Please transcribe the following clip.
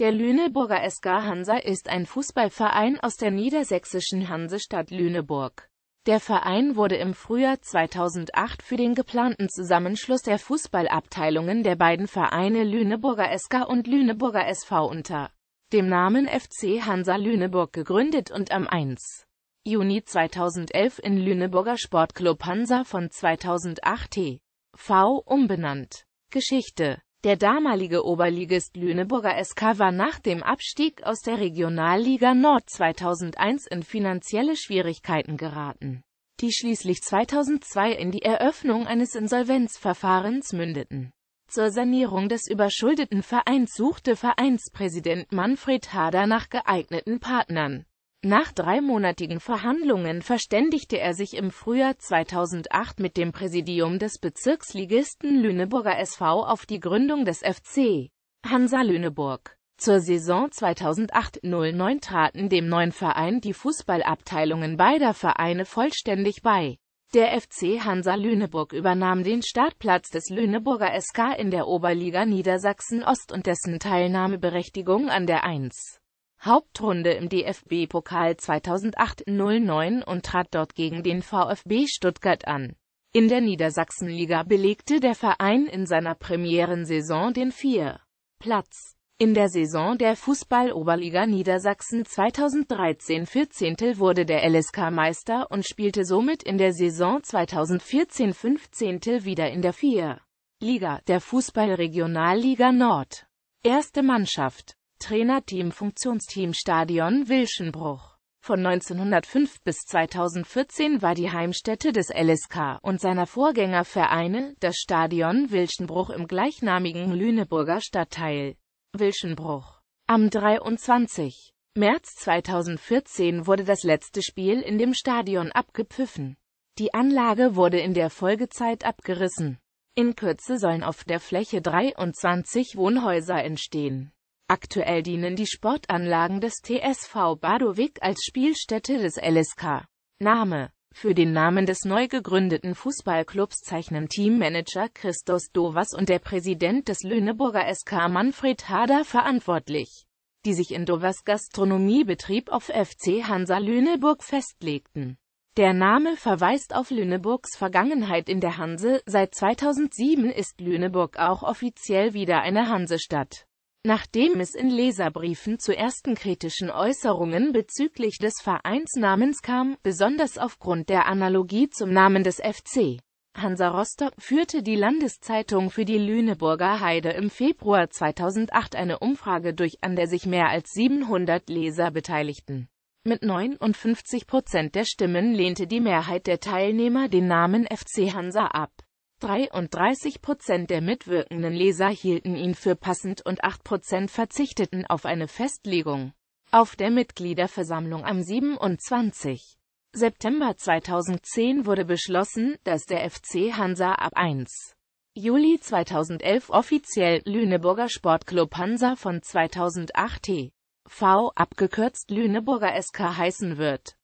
Der Lüneburger SK Hansa ist ein Fußballverein aus der niedersächsischen Hansestadt Lüneburg. Der Verein wurde im Frühjahr 2008 für den geplanten Zusammenschluss der Fußballabteilungen der beiden Vereine Lüneburger SK und Lüneburger SV unter dem Namen FC Hansa Lüneburg gegründet und am 1. Juni 2011 in Lüneburger Sportclub Hansa von 2008 TV umbenannt. Geschichte der damalige Oberligist Lüneburger SK war nach dem Abstieg aus der Regionalliga Nord 2001 in finanzielle Schwierigkeiten geraten, die schließlich 2002 in die Eröffnung eines Insolvenzverfahrens mündeten. Zur Sanierung des überschuldeten Vereins suchte Vereinspräsident Manfred Hader nach geeigneten Partnern. Nach dreimonatigen Verhandlungen verständigte er sich im Frühjahr 2008 mit dem Präsidium des Bezirksligisten Lüneburger SV auf die Gründung des FC Hansa Lüneburg. Zur Saison 2008-09 traten dem neuen Verein die Fußballabteilungen beider Vereine vollständig bei. Der FC Hansa Lüneburg übernahm den Startplatz des Lüneburger SK in der Oberliga Niedersachsen-Ost und dessen Teilnahmeberechtigung an der 1. Hauptrunde im DFB-Pokal 2008-09 und trat dort gegen den VfB Stuttgart an. In der Niedersachsenliga belegte der Verein in seiner Premierensaison den 4. Platz. In der Saison der Fußball-Oberliga Niedersachsen 2013-14 wurde der LSK Meister und spielte somit in der Saison 2014-15 wieder in der 4. Liga, der Fußball-Regionalliga Nord. Erste Mannschaft Trainerteam Funktionsteam Stadion Wilschenbruch. Von 1905 bis 2014 war die Heimstätte des LSK und seiner Vorgängervereine das Stadion Wilschenbruch im gleichnamigen Lüneburger Stadtteil Wilschenbruch. Am 23. März 2014 wurde das letzte Spiel in dem Stadion abgepfiffen. Die Anlage wurde in der Folgezeit abgerissen. In Kürze sollen auf der Fläche 23 Wohnhäuser entstehen. Aktuell dienen die Sportanlagen des TSV Badowick als Spielstätte des LSK. Name für den Namen des neu gegründeten Fußballclubs zeichnen Teammanager Christos Dovas und der Präsident des Lüneburger SK Manfred Hader verantwortlich, die sich in Dovas Gastronomiebetrieb auf FC Hansa Lüneburg festlegten. Der Name verweist auf Lüneburgs Vergangenheit in der Hanse, seit 2007 ist Lüneburg auch offiziell wieder eine Hansestadt. Nachdem es in Leserbriefen zu ersten kritischen Äußerungen bezüglich des Vereinsnamens kam, besonders aufgrund der Analogie zum Namen des FC Hansa Rostock, führte die Landeszeitung für die Lüneburger Heide im Februar 2008 eine Umfrage durch, an der sich mehr als 700 Leser beteiligten. Mit 59 Prozent der Stimmen lehnte die Mehrheit der Teilnehmer den Namen FC Hansa ab. 33 Prozent der mitwirkenden Leser hielten ihn für passend und 8 Prozent verzichteten auf eine Festlegung. Auf der Mitgliederversammlung am 27. September 2010 wurde beschlossen, dass der FC Hansa ab 1. Juli 2011 offiziell Lüneburger Sportclub Hansa von 2008 TV abgekürzt Lüneburger SK heißen wird